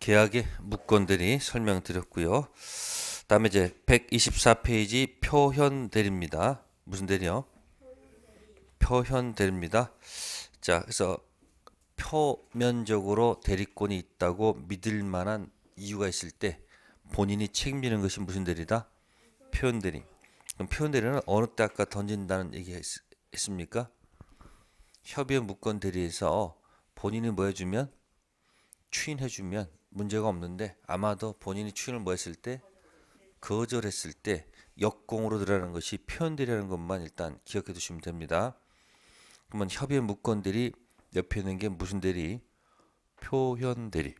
계약의 무건들이 설명드렸고요. 다음에 이제 124페이지 표현 대입니다 무슨 대리요? 표현 대입니다 자, 그래서 표면적으로 대리권이 있다고 믿을 만한 이유가 있을 때 본인이 책임지는 것이 무슨 대리다? 표현 대리. 그럼 표현 대리는 어느 때 아까 던진다는 얘기가 있, 있습니까? 협의의 무건 대리에서 본인이 뭐 해주면 추인해주면 문제가 없는데 아마도 본인이 추인을 뭐 했을 때 거절했을 때 역공으로 들어가는 것이 표현되려는 것만 일단 기억해 두시면 됩니다. 그러면 협의 무권 대리 옆에 있는 게 무슨 대리? 표현 대리.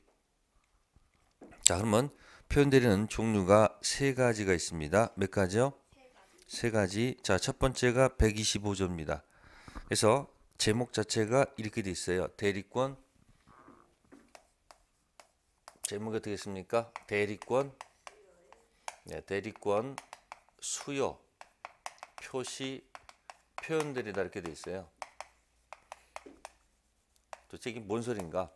자, 그러면 표현 대리는 종류가 세 가지가 있습니다. 몇 가지요? 세 가지. 자, 첫 번째가 125조입니다. 그래서 제목 자체가 이렇게 돼 있어요. 대리권 제목이 어떻게 있습니까? 대리권, 네, 대리권 수요, 표시, 표현들이 다 이렇게 돼 있어요. 도대체 이게 뭔 소린가?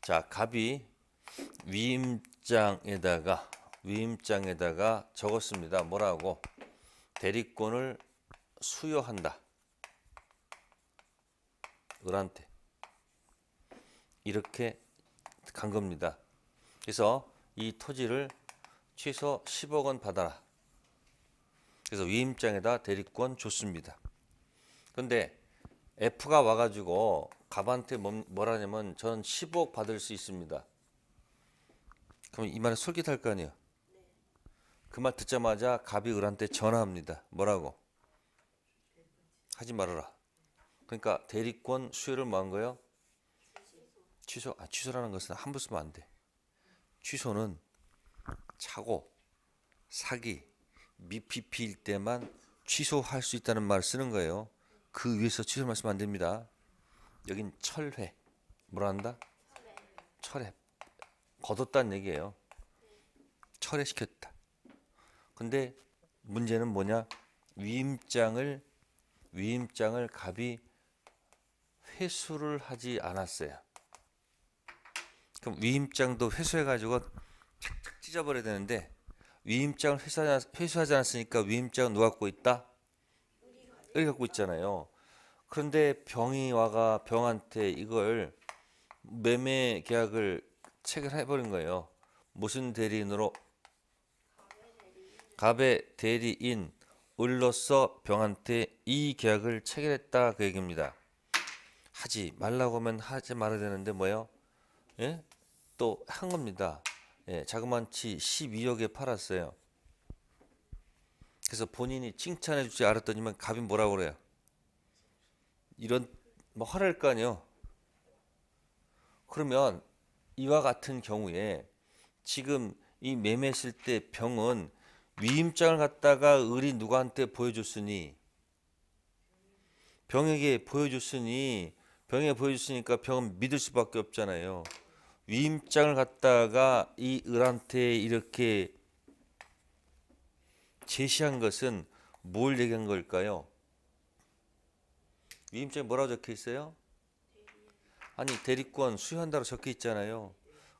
자, 갑이 위임장에다가 위임장에다가 적었습니다. 뭐라고? 대리권을 수여한다. 을한테 이렇게 간 겁니다. 그래서 이 토지를 최소 10억 원 받아라. 그래서 위임장에다 대리권 줬습니다. 근데 F가 와가지고 갑한테 뭐라냐면 저는 10억 받을 수 있습니다. 그럼 이 말에 솔깃할 거 아니에요. 그 말 듣자마자 갑이 을한테 전화합니다. 뭐라고? 하지 말아라. 그러니까 대리권 수혜를 뭐한 거예요? 취소 아, 취소라는 것은 함부로 쓰면 안 돼. 취소는 차고 사기 미피피일 때만 취소할 수 있다는 말을 쓰는 거예요. 그 위에서 취소 말씀 안 됩니다. 여긴 철회 뭐라 한다? 철회 거뒀다는 얘기예요. 철회시켰다. 근데 문제는 뭐냐? 위임장을 위임장을 갑이 회수를 하지 않았어요. 그럼 위임장도 회수해가지고 착착 찢어버려야 되는데 위임장을 회수하지, 회수하지 않았으니까 위임장은 누가 갖고 있다? 을이 갖고 있잖아요. 그런데 병이 와가 병한테 이걸 매매 계약을 체결해버린 거예요. 무슨 대리인으로? 갑의 대리인 을로서 병한테 이 계약을 체결했다 그 얘기입니다. 하지 말라고 하면 하지 말아야 되는데 뭐요? 예? 또한 겁니다. 예, 자그만치 12억에 팔았어요. 그래서 본인이 칭찬해 주지 않았더니만 갑이 뭐라고 그래요? 이런 뭐 화를 거 아니에요. 그러면 이와 같은 경우에 지금 이 매매했을 때 병은 위임장을 갖다가 을이 누구한테 보여줬으니 병에게 보여줬으니 병에 보여줬으니까 병은 믿을 수밖에 없잖아요. 위임장을 갖다가 이 을한테 이렇게 제시한 것은 뭘 얘기한 걸까요? 위임장에 뭐라고 적혀 있어요? 아니 대리권 수여한다로 적혀 있잖아요.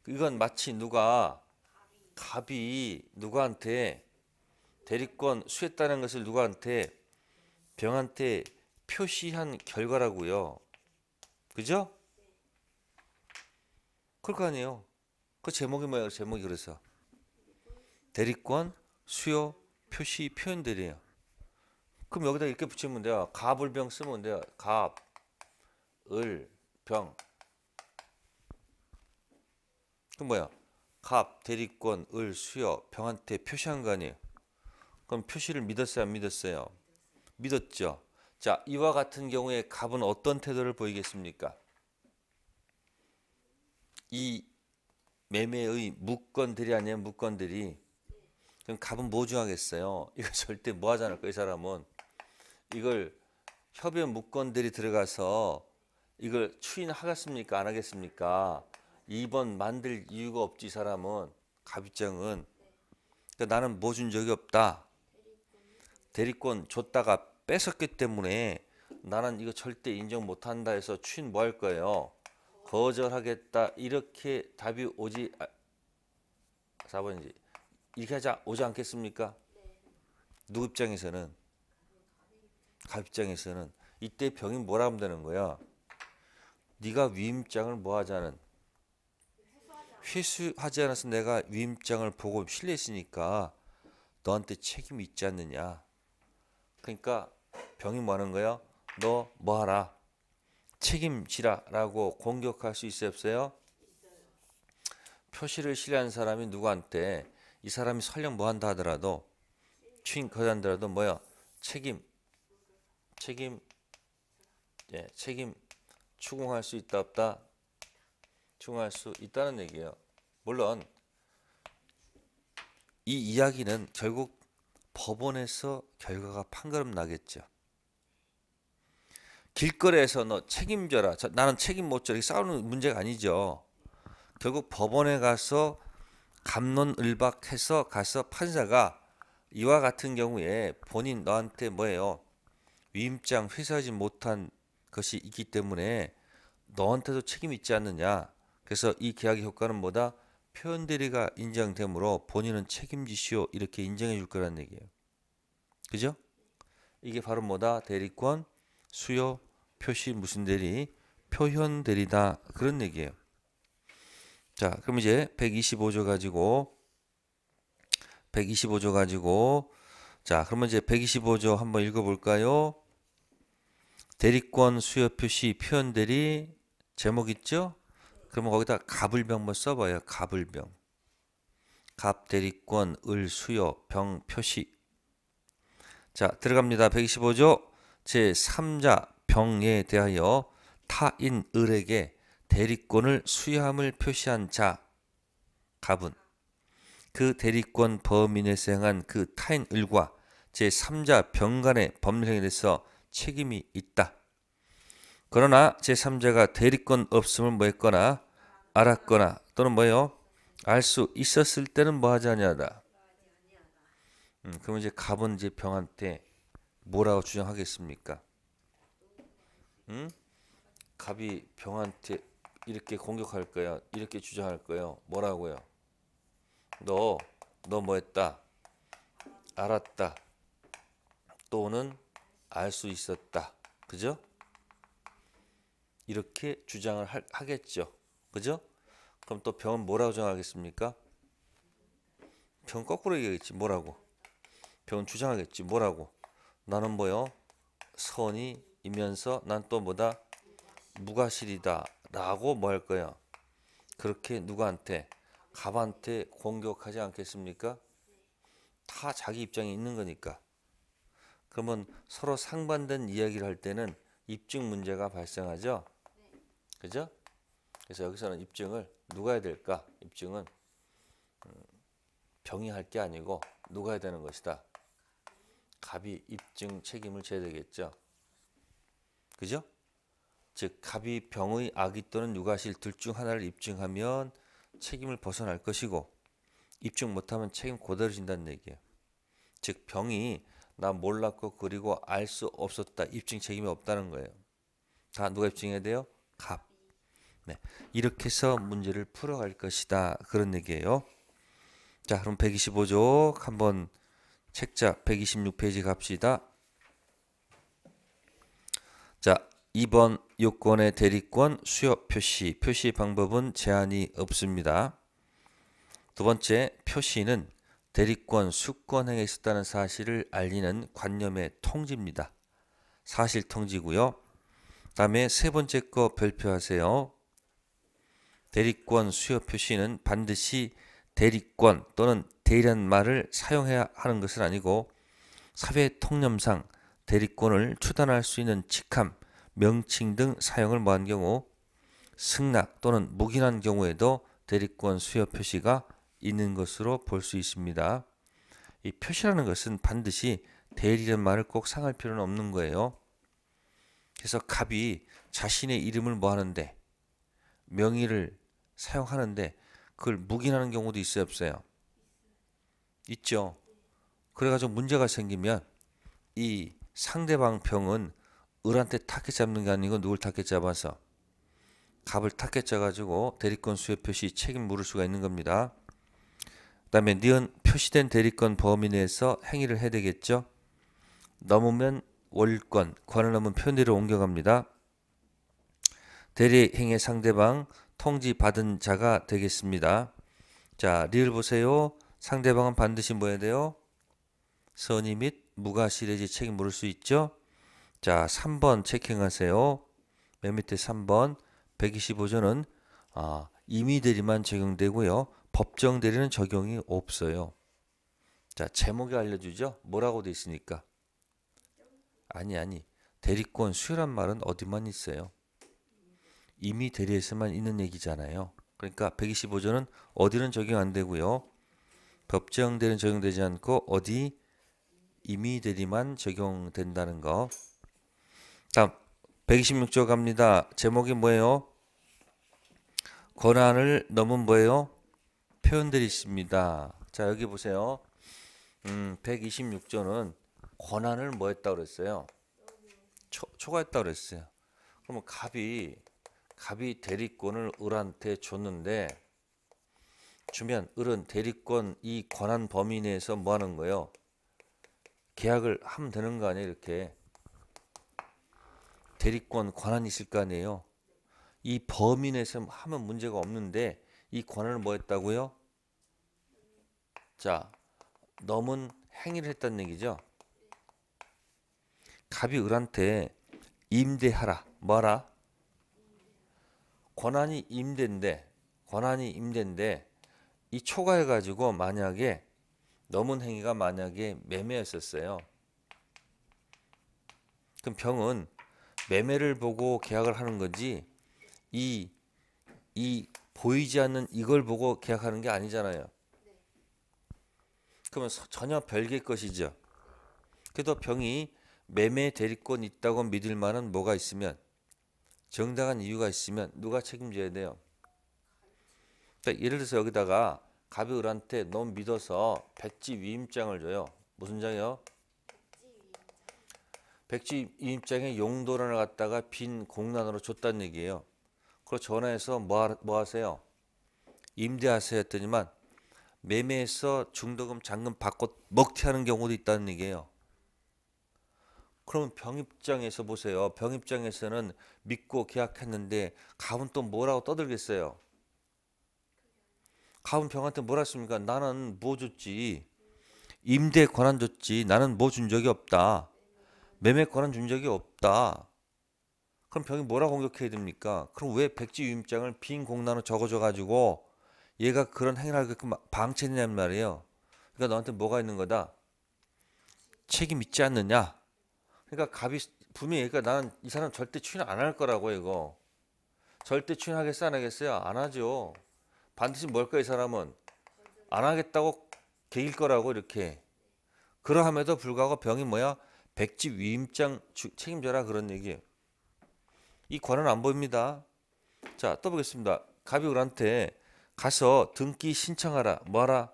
이건 마치 누가 갑이 누구한테 대리권 수했다는 것을 누구한테 병한테 표시한 결과라고요. 그죠? 그럴 거 아니에요. 그 제목이 뭐예요? 제목이 그래서 대리권 수요 표시 표현들이에요. 그럼 여기다 이렇게 붙이면 돼요. 갑을병 쓰면 돼요. 갑, 을, 병. 그 뭐야? 갑, 대리권, 을, 수여, 병한테 표시한 거 아니에요? 그럼 표시를 믿었어요? 안 믿었어요? 믿었죠. 자, 이와 같은 경우에 갑은 어떤 태도를 보이겠습니까? 이 매매의 무건들이 아니냐 무건들이 그럼 갑은 뭐 중하겠어요? 이거 절대 뭐 하지 않을 거이 사람은 이걸 협의 무건들이 들어가서 이걸 추인하겠습니까? 안 하겠습니까? 2번 만들 이유가 없지 사람은 갑입장은 그러니까 나는 뭐 준 적이 없다. 대리권 줬다가 뺏었기 때문에 나는 이거 절대 인정 못한다 해서 추인 뭐 할 거예요? 거절하겠다 이렇게 답이 오지 아, 4번이지 이렇게 하자 오지 않겠습니까? 네. 누구 입장에서는 갑 입장에서는 이때 병이 뭐라 하면 되는 거야? 네가 위임장을 뭐 하자는 회수하지 않아서 내가 위임장을 보고 실례했으니까 너한테 책임이 있지 않느냐. 그러니까 병이 뭐 하는 거야? 너뭐 하라. 책임지라라고 공격할 수 있어요 없어요? 표시를 실행한 사람이 누구한테 이 사람이 설령 뭐 한다 하더라도 추인커한더라도 뭐야 책임 책임 예 책임 추궁할 수 있다 없다 추궁할 수 있다는 얘기예요. 물론 이 이야기는 결국 법원에서 결과가 판가름 나겠죠. 길거리에서 너 책임져라. 저, 나는 책임 못 져. 이렇게 싸우는 문제가 아니죠. 결국 법원에 가서 감론을박해서 가서 판사가 이와 같은 경우에 본인 너한테 뭐예요? 위임장 회사하지 못한 것이 있기 때문에 너한테도 책임 있지 않느냐. 그래서 이 계약의 효과는 뭐다? 표현 대리가 인정되므로 본인은 책임지시오 이렇게 인정해 줄 거란 얘기예요. 그죠? 이게 바로 뭐다? 대리권 수요 표시 무슨 대리 표현 대리다 그런 얘기예요. 자, 그럼 이제 125조 가지고 125조 가지고 자, 그러면 이제 125조 한번 읽어 볼까요? 대리권 수요 표시 표현 대리 제목 있죠? 그러면 거기다 갑을병 뭐 써봐요. 갑을병. 갑 대리권 을 수요 병 표시. 자, 들어갑니다. 125조. 제3자 병에 대하여 타인 을에게 대리권을 수여함을 표시한 자 갑은 그 대리권 범인에생한그 타인 을과 제3자 병간의 법률행위에 대해서 책임이 있다. 그러나 제3자가 대리권 없음을 뭐했거나 알았거나 또는 뭐요 알 수 있었을 때는 뭐하지 않냐하다 음, 그러면 이제 갑은 이제 병한테 뭐라고 주장하겠습니까? 응? 갑이 병한테 이렇게 공격할 거야. 이렇게 주장할 거예 뭐라고요? 너, 너 뭐 했다? 알았다. 또는 알 수 있었다. 그죠? 이렇게 주장을 하, 하겠죠. 그죠? 그럼 또 병은 뭐라고 정하겠습니까? 병 거꾸로 얘기하지 뭐라고? 병은 주장하겠지. 뭐라고? 나는 뭐요? 선이이면서 난 또 뭐다? 무가실이다. 라고 뭐 할 거야? 그렇게 누구한테? 갑한테 공격하지 않겠습니까? 다 자기 입장이 있는 거니까. 그러면 서로 상반된 이야기를 할 때는 입증 문제가 발생하죠? 그죠? 그래서 여기서는 입증을 누가 해야 될까? 입증은 음, 병이 할 게 아니고 누가 해야 되는 것이다. 갑이 입증 책임을 져야 되겠죠. 그죠? 즉 갑이 병의 아기 또는 육아실 둘 중 하나를 입증하면 책임을 벗어날 것이고 입증 못하면 책임 고대로 진다는 얘기예요. 즉 병이 나 몰랐고 그리고 알 수 없었다 입증 책임이 없다는 거예요. 다 누가 입증해야 돼요? 갑. 네. 이렇게 해서 문제를 풀어갈 것이다 그런 얘기예요. 자 그럼 125조 한번 책자 126페이지 갑시다. 자, 2번 요건의 대리권 수협 표시. 표시 방법은 제한이 없습니다. 두 번째, 표시는 대리권 수권행에 있었다는 사실을 알리는 관념의 통지입니다. 사실 통지고요. 다음에 세 번째 거 별표하세요. 대리권 수협 표시는 반드시 대리권 또는 대의란 말을 사용해야 하는 것은 아니고 사회 통념상 대리권을 추단할 수 있는 직함, 명칭 등 사용을 모한 경우 승낙 또는 묵인한 경우에도 대리권 수여 표시가 있는 것으로 볼 수 있습니다. 이 표시라는 것은 반드시 대리란 말을 꼭 상할 필요는 없는 거예요. 그래서 갑이 자신의 이름을 뭐 하는데 명의를 사용하는데 그걸 묵인하는 경우도 있어요 없어요. 있죠. 그래가지고 문제가 생기면 이 상대방 평은 을한테 타겟 잡는 게 아니고 누굴 타겟 잡아서 갑을 타겟 잡가지고 대리권 수요 표시 책임 물을 수가 있는 겁니다. 그 다음에 니은 표시된 대리권 범위 내에서 행위를 해야 되겠죠. 넘으면 월권, 권을 넘은 표대로 옮겨갑니다. 대리행위 상대방 통지받은 자가 되겠습니다. 자, 리을 보세요. 상대방은 반드시 뭐 해야 돼요? 선의 및무과실의 책임 물을 수 있죠? 자, 3번 체킹하세요. 맨 밑에 3번 125조는 아, 임의 대리만 적용되고요. 법정 대리는 적용이 없어요. 자, 제목에 알려주죠. 뭐라고 돼 있으니까. 아니, 아니. 대리권 수요란 말은 어디만 있어요? 임의 대리에서만 있는 얘기잖아요. 그러니까 125조는 어디는 적용 안 되고요. 법정형대는 적용되지 않고 어디 임의대리만 적용된다는 거. 다음 126조 갑니다. 제목이 뭐예요? 권한을 넘은 뭐예요? 표현들이 있습니다. 자 여기 보세요. 음, 126조는 권한을 뭐 했다고 그랬어요? 초, 초과했다고 그랬어요. 그러면 갑이 갑이 대리권을 을한테 줬는데 주면 을은 대리권 이 권한 범위 내에서 뭐 하는 거예요? 계약을 하면 되는 거 아니에요 이렇게 대리권 권한이 있을 거 아니에요 이 범위 내에서 하면 문제가 없는데 이 권한을 뭐 했다고요? 자 넘은 행위를 했다는 얘기죠 갑이 을한테 임대하라 뭐라 권한이 임대인데 권한이 임대인데 이 초과해 가지고 만약에 넘은 행위가 만약에 매매였었어요. 그럼 병은 매매를 보고 계약을 하는 거지 이 이 보이지 않는 이걸 보고 계약하는 게 아니잖아요. 그러면 전혀 별개 것이죠. 그래도 병이 매매 대리권 있다고 믿을 만한 뭐가 있으면 정당한 이유가 있으면 누가 책임져야 돼요? 그러니까 예를 들어서 여기다가 갑이 을한테 넌 믿어서 백지 위임장을 줘요. 무슨 장이요? 백지 위임장의 용도란을 갖다가 빈 공란으로 줬다는 얘기예요. 그걸 전화해서 뭐, 하, 뭐 하세요? 임대하세요 했더니만 매매해서 중도금 잔금 받고 먹튀하는 경우도 있다는 얘기예요. 그러면 병입장에서 보세요. 병입장에서는 믿고 계약했는데 가은또 뭐라고 떠들겠어요? 가훈 병한테 뭐라 했습니까? 나는 뭐 줬지? 임대 권한 줬지. 나는 뭐 준 적이 없다. 매매 권한 준 적이 없다. 그럼 병이 뭐라 공격해야 됩니까? 그럼 왜 백지 위임장을빈 공란으로 적어줘 가지고 얘가 그런 행위를 하게끔 그 방치했냐는 말이에요. 그러니까 너한테 뭐가 있는 거다? 책임 있지 않느냐? 그러니까 갑이 분명히 그러니까 나는 이 사람 절대 추인 안할 거라고 이거. 절대 추인하겠어 안 하겠어요? 안 하죠. 반드시 뭘까 요이 사람은 안 하겠다고 개길 거라고 이렇게 그러함에도 불구하고 병이 뭐야 백집 위임장 책임져라 그런 얘기예요. 이 관은 안 보입니다. 자, 또 보겠습니다. 가비울한테 가서 등기 신청하라. 뭐하라?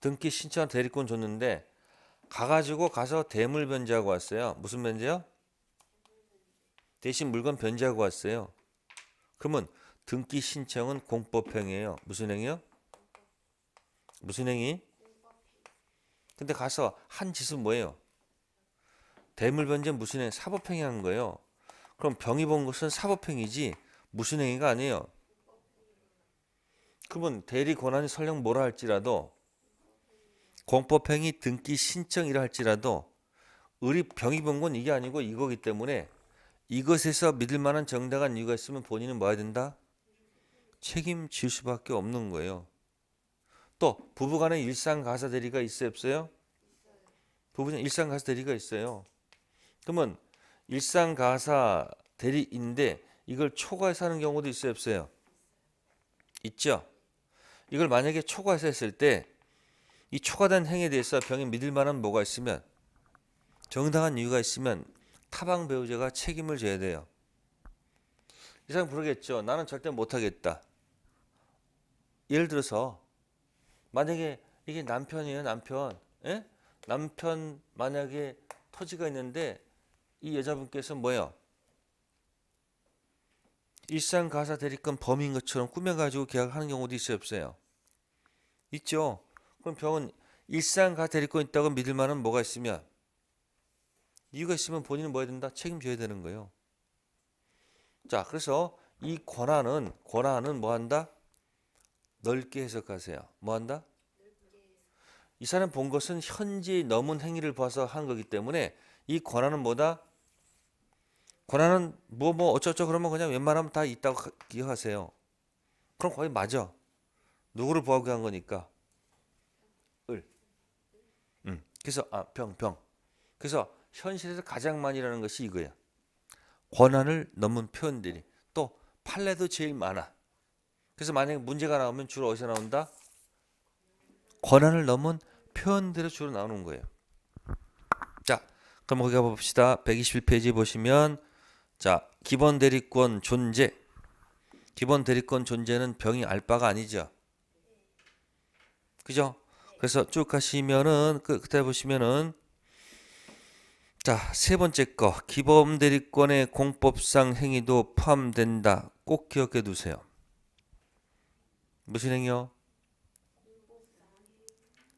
등기 신청 대리권 줬는데 가가지고 가서 대물 변제하고 왔어요. 무슨 변제요? 대신 물건 변제하고 왔어요. 그러면 등기 신청은 공법행위예요. 무슨 행위요? 무슨 행위? 근데 가서 한 짓은 뭐예요? 대물변제 무슨 행위? 사법행위 한 거예요. 그럼 병이 본 것은 사법행위지 무슨 행위가 아니에요. 그러면 대리 권한이 설령 뭐라 할지라도 공법행위 등기 신청이라 할지라도 의리 병이 본 건 이게 아니고 이거기 때문에 이것에서 믿을 만한 정당한 이유가 있으면 본인은 뭐 해야 된다? 책임질 수밖에 없는 거예요. 또 부부간에 일상 가사 대리가 있어요, 없어요? 부부는 일상 가사 대리가 있어요. 그러면 일상 가사 대리인데 이걸 초과해서 하는 경우도 있어요, 없어요? 있죠. 이걸 만약에 초과해서 했을 때 이 초과된 행에 대해서 병인 믿을 만한 뭐가 있으면 정당한 이유가 있으면 타방 배우자가 책임을 져야 돼요. 이상 부르겠죠. 나는 절대 못하겠다. 예를 들어서 만약에 이게 남편이에요 남편 에? 예? 남편 만약에 토지가 있는데 이 여자분께서 뭐예요 일산 가사 대리권 범인 것처럼 꾸며가지고 계약하는 경우도 있어요 없어요 있죠 그럼 병은 일산 가사 대리권 있다고 믿을 만한 뭐가 있으면 이유가 있으면 본인은 뭐 해야 된다 책임져야 되는 거예요 자 그래서 이 권한은 권한은 뭐 한다 넓게 해석하세요. 뭐 한다? 이 사람 본 것은 현지의 넘은 행위를 봐서 한 거기 때문에 이 권한은 뭐다? 권한은 뭐 뭐 어쩌죠 그러면 그냥 웬만하면 다 있다고 기억하세요. 그럼 거의 맞아. 누구를 보하게 한 거니까. 을. 음. 그래서 아, 병, 병. 그래서 현실에서 가장 많이라는 것이 이거야. 권한을 넘은 표현들이 또 판례도 제일 많아. 그래서 만약에 문제가 나오면 주로 어디서 나온다? 권한을 넘은 표현대로 주로 나오는 거예요. 자, 그럼 거기 가봅시다. 121페이지 보시면 자, 기본 대리권 존재. 기본 대리권 존재는 병이 알바가 아니죠. 그죠? 그래서 쭉 가시면은 그, 그때 보시면은 자, 세 번째 거. 기본 대리권의 공법상 행위도 포함된다. 꼭 기억해 두세요. 무슨 행위요?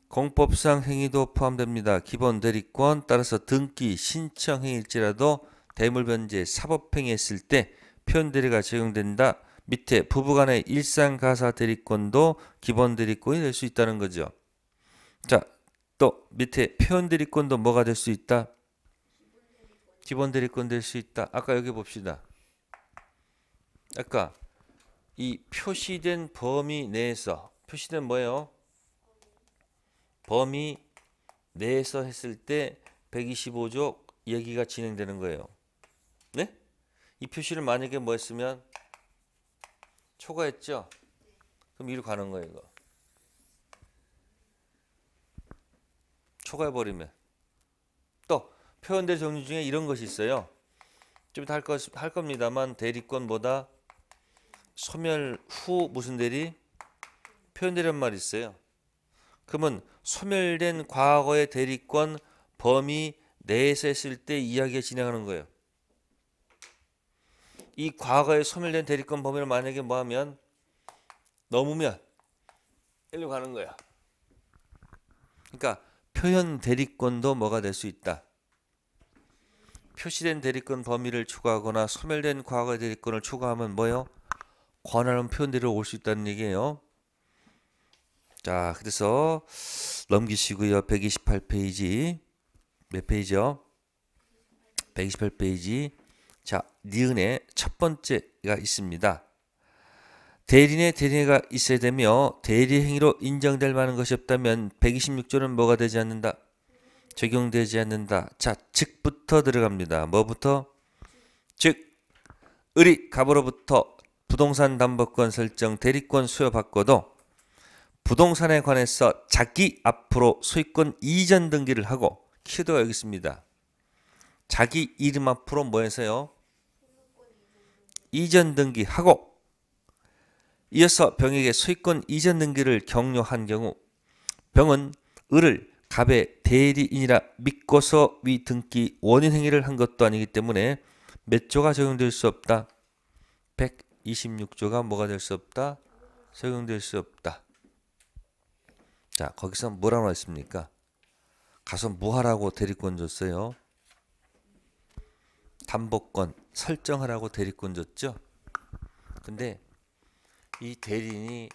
공법상 행위도 포함됩니다. 기본 대리권 따라서 등기 신청 행위일지라도 대물변제 사법행위 했을 때 표현대리가 적용된다. 밑에 부부간의 일상가사 대리권도 기본 대리권이 될 수 있다는 거죠. 자, 또 밑에 표현대리권도 뭐가 될 수 있다? 기본 대리권 될 수 있다. 아까 여기 봅시다. 아까 이 표시된 범위 내에서 표시된 뭐예요? 범위 내에서 했을 때 125조 얘기가 진행되는 거예요. 네? 이 표시를 만약에 뭐 했으면 초과했죠? 그럼 위로 가는 거예요, 이거. 초과해버리면. 또, 표현될 종류 중에 이런 것이 있어요. 좀 할, 것, 할 겁니다만, 대리권보다 소멸 후 무슨 대리 표현되란 말이 있어요. 그러면 소멸된 과거의 대리권 범위 내에서 했을 때 이야기가 진행하는 거예요. 이 과거의 소멸된 대리권 범위를 만약에 뭐 하면 넘으면 일로 가는 거야. 그러니까 표현 대리권도 뭐가 될 수 있다. 표시된 대리권 범위를 추구하거나 소멸된 과거의 대리권을 추구하면 뭐요? 권하는 표현대로올 수 있다는 얘기예요. 자, 그래서 넘기시고요. 128페이지. 몇 페이지요? 128페이지. 자, 니은의 첫 번째가 있습니다. 대리인의 대리가 있어야 되며 대리 행위로 인정될 만한 것이 없다면 126조는 뭐가 되지 않는다? 적용되지 않는다. 자, 즉부터 들어갑니다. 뭐부터? 즉, 을이 갑으로부터 부동산 담보권 설정 대리권 수여 받고도 부동산에 관해서 자기 앞으로 소유권 이전 등기를 하고 키도 여기 있습니다. 자기 이름 앞으로 뭐 해서요? 이전 등기하고 이어서 병에게 소유권 이전 등기를 경료한 경우 병은 을을 갑의 대리인이라 믿고서 위 등기 원인 행위를 한 것도 아니기 때문에 몇 조가 적용될 수 없다. 26조가 뭐가 될 수 없다? 적용될 수 없다. 자, 거기서 뭐라고 했습니까? 가서 뭐 하라고 대리권 줬어요? 담보권 설정하라고 대리권 줬죠? 근데 이 대리인이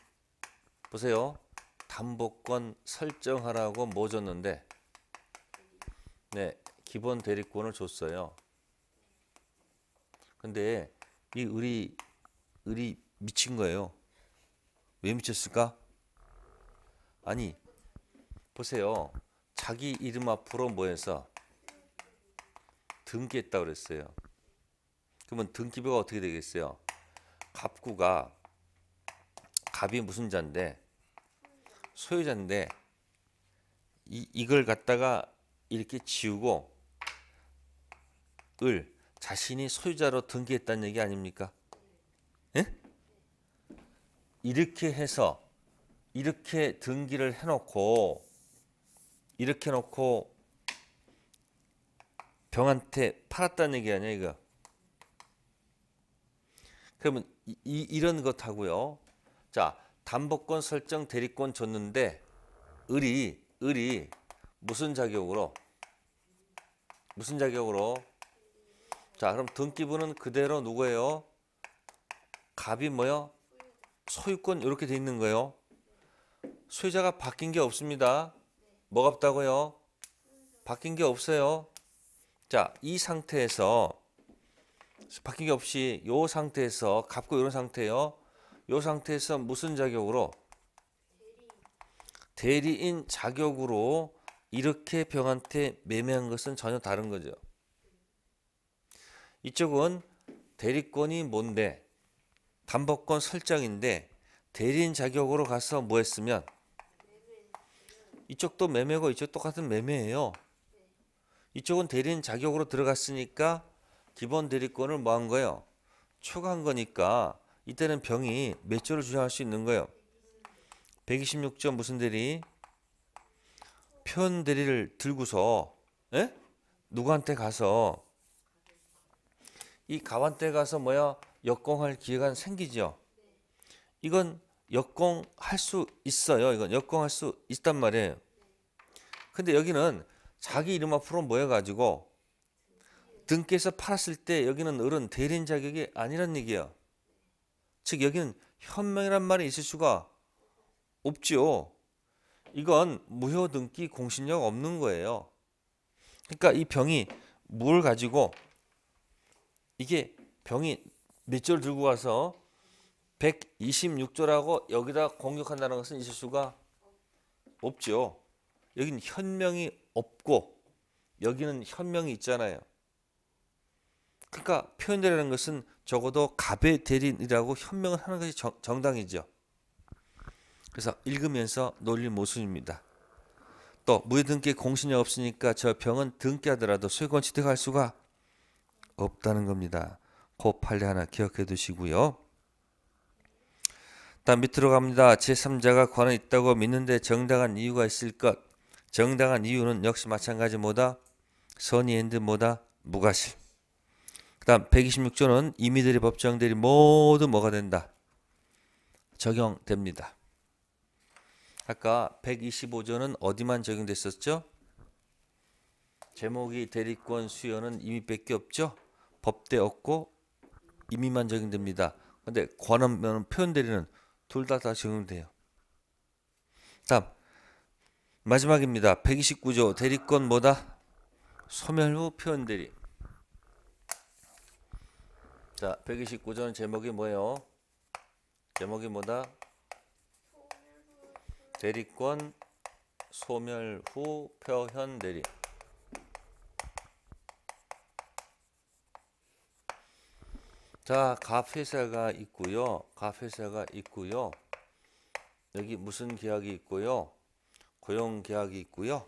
보세요. 담보권 설정하라고 뭐 줬는데 네, 기본 대리권을 줬어요. 근데 이 우리 을이 미친 거예요. 왜 미쳤을까? 아니 보세요. 자기 이름 앞으로 뭐해서 등기했다 그랬어요. 그러면 등기부가 어떻게 되겠어요? 갑구가 갑이 무슨 자인데 소유자인데 이, 이걸 갖다가 이렇게 지우고 을 자신이 소유자로 등기했다는 얘기 아닙니까? 이렇게 해서 이렇게 등기를 해놓고 이렇게 해 놓고 병한테 팔았다는 얘기 아니야 이거 그러면 이, 이런 것하고요 자 담보권 설정 대리권 줬는데 을이 을이 무슨 자격으로 무슨 자격으로 자 그럼 등기부는 그대로 누구예요 갑이 뭐요 소유권 이렇게 돼 있는 거예요. 소유자가 바뀐 게 없습니다. 뭐가 없다고요? 바뀐 게 없어요. 자, 이 상태에서 바뀐 게 없이 요 상태에서 갚고 이런 상태요. 요 상태에서 무슨 자격으로 대리인 자격으로 이렇게 병한테 매매한 것은 전혀 다른 거죠. 이쪽은 대리권이 뭔데 담보권 설정인데 대리인 자격으로 가서 뭐 했으면 이쪽도 매매고 이쪽 똑같은 매매예요. 이쪽은 대리인 자격으로 들어갔으니까 기본 대리권을 뭐 한 거예요? 초과한 거니까 이때는 병이 몇 조를 주장할 수 있는 거예요? 126조 무슨 대리? 표현 대리를 들고서 에? 예? 누구한테 가서 이 가완대 가서 뭐야 역공할 기회가 생기죠. 이건 역공할 수 있어요. 이건 역공할 수 있단 말이에요. 근데 여기는 자기 이름 앞으로 모여가지고 등께서 팔았을 때 여기는 어른 대리인 자격이 아니란 얘기야. 즉 여기는 현명이란 말이 있을 수가 없지요. 이건 무효 등기 공신력 없는 거예요. 그러니까 이 병이 뭘 가지고 이게 병이 몇 절 들고 와서 126조라고 여기다 공격한다는 것은 있을 수가 없죠. 여기는 현명이 없고 여기는 현명이 있잖아요. 그러니까 표현되라는 것은 적어도 갑의 대리인이라고 현명을 하는 것이 정, 당이죠 그래서 읽으면서 논리 모순입니다. 또 무에 등기 공신이 없으니까 저 병은 등기하더라도 소유권 취득할 수가 없다는 겁니다. 그 판례 하나 기억해 두시고요. 다음 밑으로 갑니다. 제3자가 권한 있다고 믿는데 정당한 이유가 있을 것. 정당한 이유는 역시 마찬가지 뭐다? 선의 핸드 뭐다? 무과실. 그 다음 126조는 임의들이 법정들이 모두 뭐가 된다? 적용됩니다. 아까 125조는 어디만 적용됐었죠? 제목이 대리권 수요는 이미 밖에 없죠? 법대 없고 임의만 적용됩니다. 근데 권한면은 표현 대는둘 다다 적용돼요. 다음 마지막입니다. 129조 대리권 뭐다? 소멸 후 표현 대리. 자, 129조는 제목이 뭐예요? 제목이 뭐다? 대리권 소멸 후 표현 대리. 자, 가회사가 있고요. 가회사가 있고요. 여기 무슨 계약이 있고요. 고용 계약이 있고요.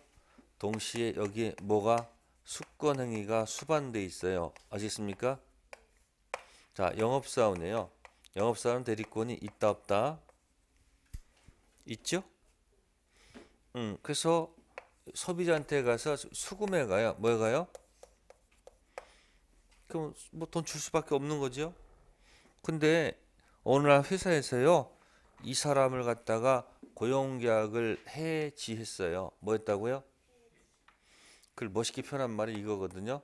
동시에 여기에 뭐가 수권 행위가 수반돼 있어요. 아시겠습니까? 자, 영업사원이에요. 영업사원 대리권이 있다 없다. 있죠? 음, 그래서 소비자한테 가서 수금에 가요. 뭐에 가요? 그럼 뭐돈줄 수밖에 없는 거죠. 근데 어느 날 회사에서요 이 사람을 갖다가 고용계약을 해지했어요. 뭐 했다고요? 그 멋있게 표현한 말이 이거거든요.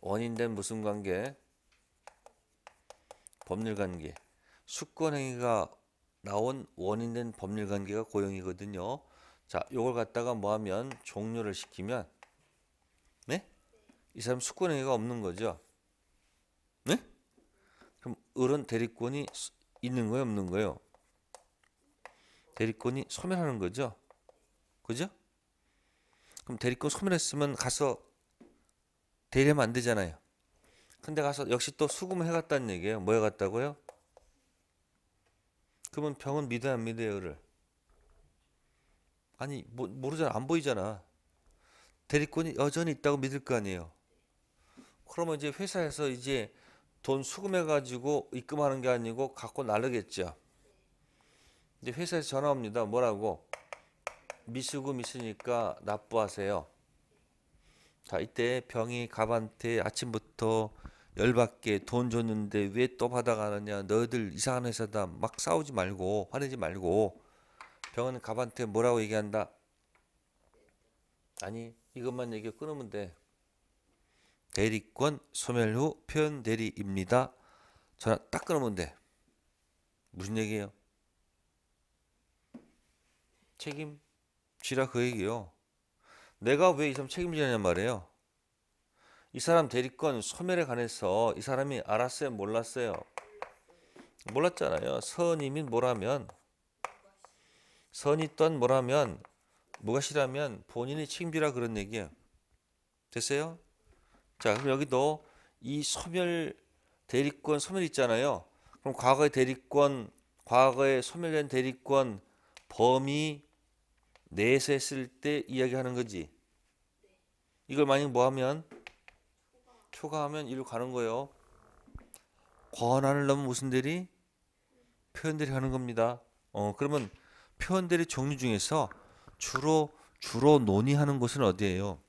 원인된 무슨 관계? 법률 관계. 수권 행위가 나온 원인된 법률 관계가 고용이거든요. 자, 요걸 갖다가 뭐 하면 종료를 시키면 이 사람 수권행위가 없는 거죠. 네? 그럼 을은 대리권이 있는 거예요, 없는 거예요? 대리권이 소멸하는 거죠. 그죠? 그럼 대리권 소멸했으면 가서 대리하면 안 되잖아요. 근데 가서 역시 또 수금을 해갔다는 얘기예요. 뭐 해갔다고요? 그러면 병은 믿어야 안 믿어요, 를 아니, 뭐, 모르잖아. 안 보이잖아. 대리권이 여전히 있다고 믿을 거 아니에요. 그러면 이제 회사에서 이제 돈 수금해 가지고 입금하는 게 아니고 갖고 나르겠죠 이제 회사에서 전화 옵니다. 뭐라고? 미수금 있으니까 납부하세요. 자, 이때 병이 갑한테 아침부터 열받게 돈 줬는데 왜 또 받아가느냐. 너희들 이상한 회사다. 막 싸우지 말고 화내지 말고 병은 갑한테 뭐라고 얘기한다. 아니 이것만 얘기 끊으면 돼. 대리권 소멸 후 표현 대리입니다. 전화 딱 끊으면 돼. 무슨 얘기예요? 책임 지라 그 얘기요. 내가 왜 이 사람 책임지냐 말이에요. 이 사람 대리권 소멸에 관해서 이 사람이 알았어요, 몰랐어요? 몰랐잖아요. 선임인 뭐라면 선이 또한 뭐라면 무엇이라면 본인이 책임지라 그런 얘기예요. 됐어요? 자, 그럼 여기도 이 소멸 대리권 소멸 있잖아요. 그럼 과거의 대리권, 과거에 소멸된 대리권 범위 내에서 했을 때 이야기하는 거지. 이걸 만약 뭐 하면 초과하면 이로 리 가는 거예요. 권한을 넘은 무슨 대리? 표현들이 하는 겁니다. 어, 그러면 표현들의 종류 중에서 주로 주로 논의하는 곳은 어디예요?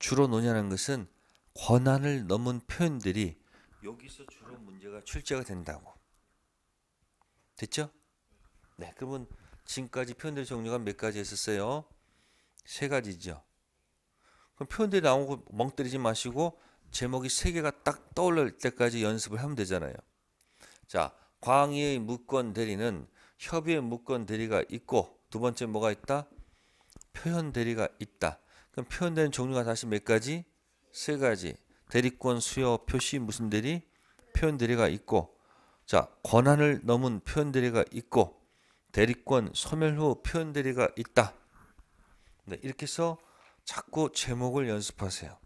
주로 논의하는 것은 권한을 넘은 표현들이 여기서 주로 문제가 출제가 된다고. 됐죠? 네, 그러면 지금까지 표현들 종류가 몇 가지 있었어요? 세 가지죠. 그럼 표현들이 나오고 멍 때리지 마시고 제목이 세 개가 딱 떠올릴 때까지 연습을 하면 되잖아요. 자, 광의의 무권 대리는 협의의 무권 대리가 있고 두 번째 뭐가 있다? 표현 대리가 있다. 그럼 표현된 종류가 다시 몇 가지? 세 가지. 대리권 수여 표시 무슨 대리? 표현 대리가 있고 자 권한을 넘은 표현 대리가 있고 대리권 소멸 후 표현 대리가 있다. 네, 이렇게 해서 자꾸 제목을 연습하세요.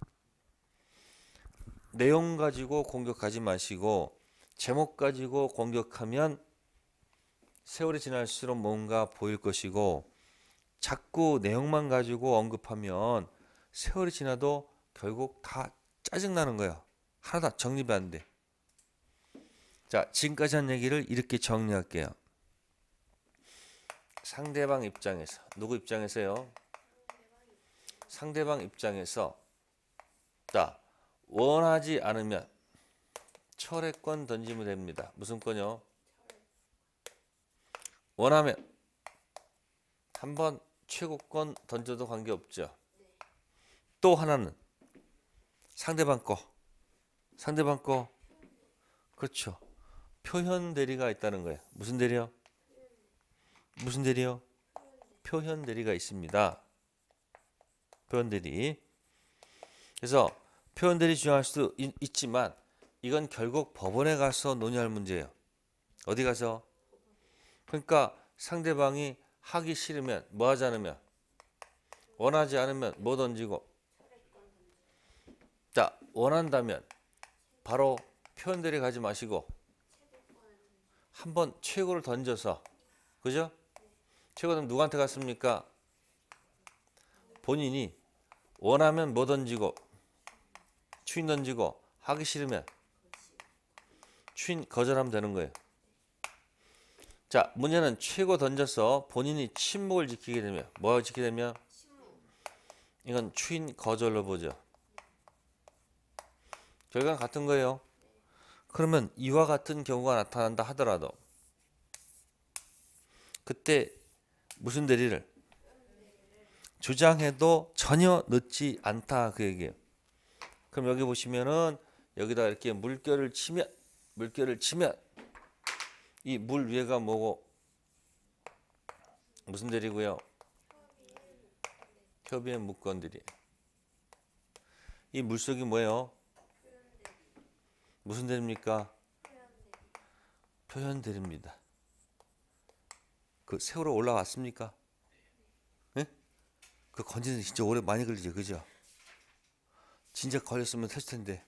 내용 가지고 공격하지 마시고 제목 가지고 공격하면 세월이 지날수록 뭔가 보일 것이고 자꾸 내용만 가지고 언급하면 세월이 지나도 결국 다 짜증나는 거예요. 하나 다 정립이 안 돼. 자, 지금까지 한 얘기를 이렇게 정리할게요. 상대방 입장에서 누구 입장에서요? 상대방 입장에서 자, 원하지 않으면 철회권 던지면 됩니다. 무슨 건요? 원하면 한번 최고권 던져도 관계없죠. 또 하나는 상대방 거. 상대방 거. 그렇죠. 표현 대리가 있다는 거예요. 무슨 대리요? 무슨 대리요? 표현 대리가 있습니다. 표현 대리. 그래서 표현 대리 중요할 수도 있, 있지만 이건 결국 법원에 가서 논의할 문제예요. 어디 가서? 그러니까 상대방이 하기 싫으면 뭐 하지 않으면 원하지 않으면 뭐 던지고 자 원한다면 바로 표현들이 가지 마시고 한번 최고를 던져서 그죠? 최고는 누구한테 갔습니까? 본인이 원하면 뭐 던지고 추인 던지고 하기 싫으면 추인 거절하면 되는 거예요. 자, 문제는 최고 던져서 본인이 침묵을 지키게 되면 뭐가 지키게 되면 이건 추인 거절로 보죠. 결과는 같은 거예요. 그러면 이와 같은 경우가 나타난다 하더라도 그때 무슨 대리를 주장해도 전혀 늦지 않다 그 얘기예요. 그럼 여기 보시면은 여기다 이렇게 물결을 치면 물결을 치면 이물 위에가 뭐고 무슨 들이고요? 협의의 물건들이. 이 물속이 뭐예요? 무슨 들입니까? 표현들입니다. 그 세월호 올라왔습니까? 네? 그 건지는 진짜 오래 많이 걸리죠, 그죠? 진짜 걸렸으면 했을 텐데.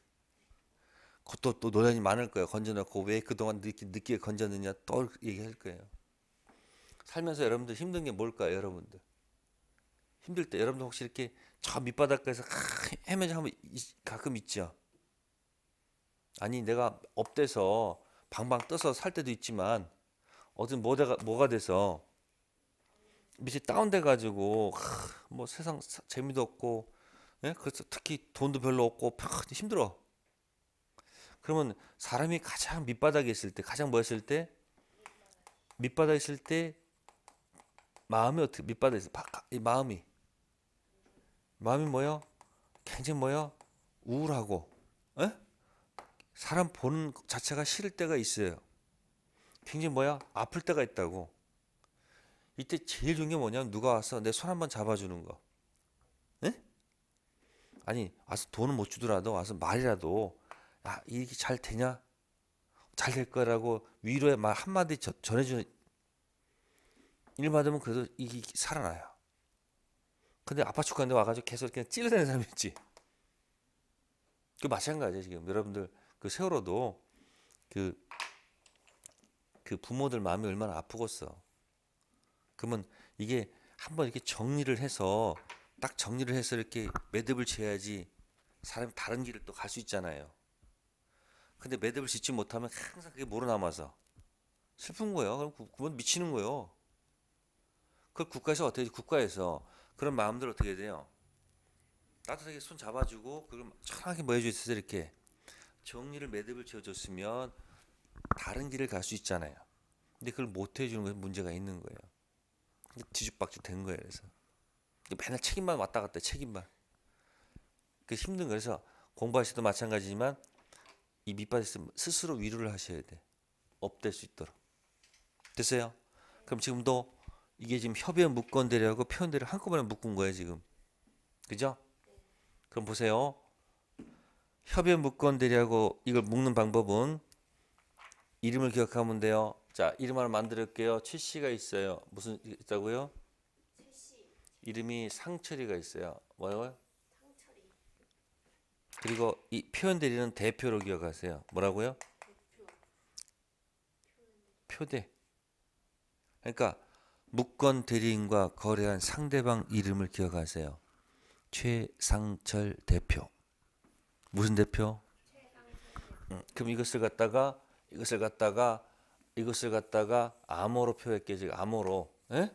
그것도 또노란이 많을 거예요. 건져놓고 왜 그동안 늦게, 늦게 건졌느냐 또 얘기할 거예요. 살면서 여러분들 힘든 게 뭘까요, 여러분들? 힘들 때 여러분들 혹시 이렇게 저 밑바닥에서 헤매자 하면 가끔 있죠. 아니 내가 업돼서 방방 떠서 살 때도 있지만 어떤 뭐가 뭐가 돼서 밑이 다운돼 가지고 뭐 세상 재미도 없고 예? 그래서 특히 돈도 별로 없고 힘들어. 그러면 사람이 가장 밑바닥에 있을 때, 가장 뭐였을 때? 밑바닥에 있을 때 마음이 어떻게 밑바닥에 있을 이 마음이 마음이 뭐요? 굉장히 뭐요? 우울하고, 에? 사람 보는 자체가 싫을 때가 있어요. 굉장히 뭐야? 아플 때가 있다고. 이때 제일 좋은 게 뭐냐면 누가 와서 내 손 한번 잡아주는 거. 에? 아니 와서 돈은 못 주더라도 와서 말이라도 아, 이게 잘 되냐? 잘 될 거라고 위로의 말 한마디 전해주는 일 받으면 그래도 이게 살아나요. 근데 아파 죽겠는데 와가지고 계속 그냥 찔러대는 사람이 있지. 그 마찬가지예요 지금 여러분들 그 세월호도 그, 그 부모들 마음이 얼마나 아프겠어. 그러면 이게 한번 이렇게 정리를 해서 딱 정리를 해서 이렇게 매듭을 지어야지 사람이 다른 길을 또 갈 수 있잖아요. 근데 매듭을 짓지 못하면 항상 그게 모로 남아서 슬픈 거예요. 그럼 그, 건 미치는 거예요. 그 국가에서 어떻게 국가에서 그런 마음들 어떻게 돼요? 따뜻하게 손 잡아주고 그걸 천하게 뭐 해주셔서 이렇게 정리를 매듭을 지어줬으면 다른 길을 갈 수 있잖아요. 근데 그걸 못 해주는 것 문제가 있는 거예요. 뒤죽박죽 된 거예요. 그래서 맨날 책임만 왔다 갔다 책임만. 그 힘든 거라서 공부하 때도 마찬가지지만 이 밑바닥에 있 스스로 위로를 하셔야 돼. 업될 수 있도록. 됐어요? 그럼 지금도 이게 지금 협의 무건대리하고 표현대를 한꺼번에 묶은 거예요, 지금. 그죠? 그럼 보세요. 협의 무건대리하고 이걸 묶는 방법은 이름을 기억하면 돼요. 자, 이름 하나 만들게요 최씨가 있어요. 무슨 있다고요? 이름이 상철이가 있어요. 뭐요? 그리고 이 표현대리는 대표로 기억하세요. 뭐라고요? 표대. 그러니까 무권 대리인과 거래한 상대방 이름을 기억하세요. 최상철 대표. 무슨 대표? 음, 그럼 이것을 갖다가 이것을 갖다가 이것을 갖다가 암호로 표했겠지 암호로 에? 예?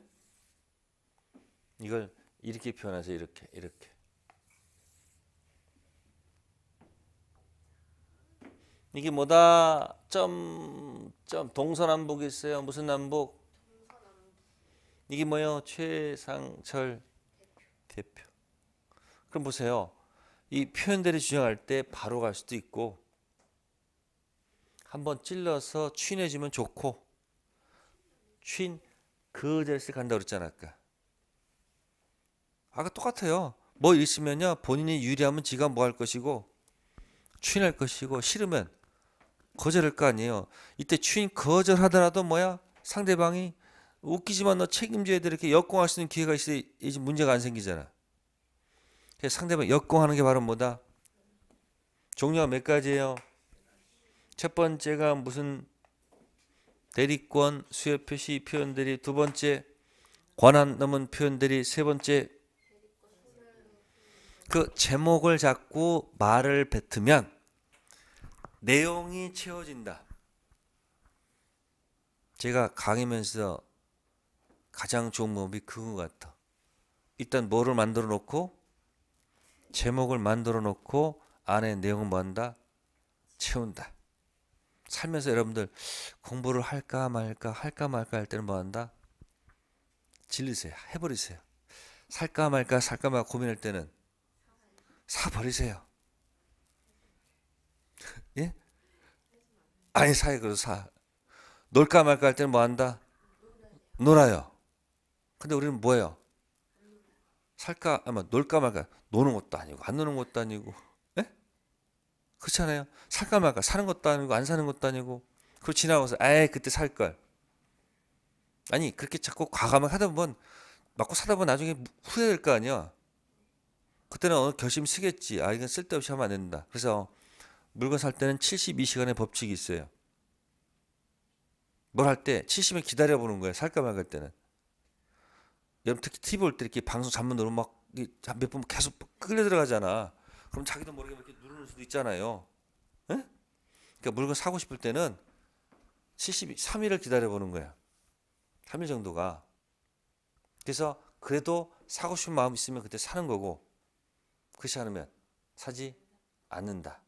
이걸 이렇게 표현하세요 이렇게 이렇게 이게 뭐다? 점, 점, 동서남북 있어요. 무슨 남북? 이게 뭐예요? 최상철 대표. 그럼 보세요. 이 표현들을 주장할 때 바로 갈 수도 있고 한번 찔러서 취해지면 좋고 취인 그자리 간다 그랬잖아 아까. 아까 똑같아요. 뭐 있으면요 본인이 유리하면 지가 뭐 할 것이고 취할 것이고 싫으면 거절할 거 아니에요. 이때 추인 거절하더라도 뭐야? 상대방이 웃기지만 너 책임져야 돼 이렇게 역공할 수 있는 기회가 있어야 이제 문제가 안 생기잖아. 그래서 상대방 역공하는 게 바로 뭐다? 종류가 몇 가지예요? 첫 번째가 무슨 대리권 수요 표시 표현들이 두 번째 권한 넘은 표현들이 세 번째 그 제목을 잡고 말을 뱉으면 내용이 채워진다. 제가 강의면서 가장 좋은 법이 그거 같아. 일단 뭐를 만들어 놓고 제목을 만들어 놓고 안에 내용은 뭐한다? 채운다. 살면서 여러분들 공부를 할까 말까 할까 말까 할 때는 뭐한다? 질리세요. 해버리세요. 살까 말까 살까 말까 고민할 때는 사버리세요. 예? 아니 사요 그래서 사. 놀까 말까 할 때는 뭐 한다? 놀아요. 근데 우리는 뭐예요? 살까 아마 놀까 말까 노는 것도 아니고 안 노는 것도 아니고 예? 그렇잖아요. 살까 말까 사는 것도 아니고 안 사는 것도 아니고 그걸 지나고서 에이 그때 살 걸. 아니 그렇게 자꾸 과감하게 하다 보면 맞고 사다 보면 나중에 후회될 거 아니야. 그때는 어느 결심 쓰겠지. 아 이건 쓸데없이 하면 안 된다. 그래서 물건 살 때는 72시간의 법칙이 있어요. 뭘 할 때 70일 기다려 보는 거예요. 살까 말까 할 때는. 여러분 특히 TV 볼 때 이렇게 방송 잠만 누르면 막몇분 계속 끌려 들어가잖아. 그럼 자기도 모르게 이렇게 누르는 수도 있잖아요. 에? 예? 그러니까 물건 사고 싶을 때는 70, 3일을 기다려 보는 거야. 3일 정도가. 그래서 그래도 사고 싶은 마음 있으면 그때 사는 거고 그렇지 않으면 사지 않는다.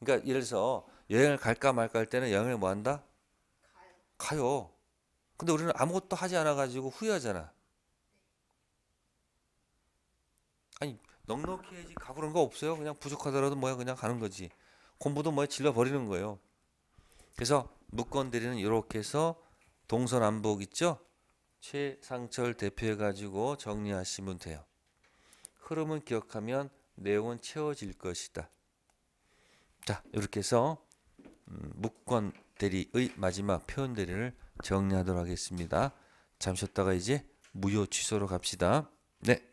그러니까 예를 들어서 여행을 갈까 말까 할 때는 여행을 뭐 한다? 가요. 가요. 근데 우리는 아무것도 하지 않아 가지고 후회하잖아. 아니 넉넉히 해야지 가고 그런 거 없어요. 그냥 부족하더라도 뭐야 그냥 가는 거지. 공부도 뭐야 질러 버리는 거예요. 그래서 묵건들이는 이렇게 해서 동서남북 있죠? 최상철 대표해 가지고 정리하시면 돼요. 흐름은 기억하면 내용은 채워질 것이다. 자 이렇게 해서 음, 무권 대리의 마지막 표현 대리를 정리하도록 하겠습니다. 잠시 쉬었다가 이제 무효 취소로 갑시다. 네.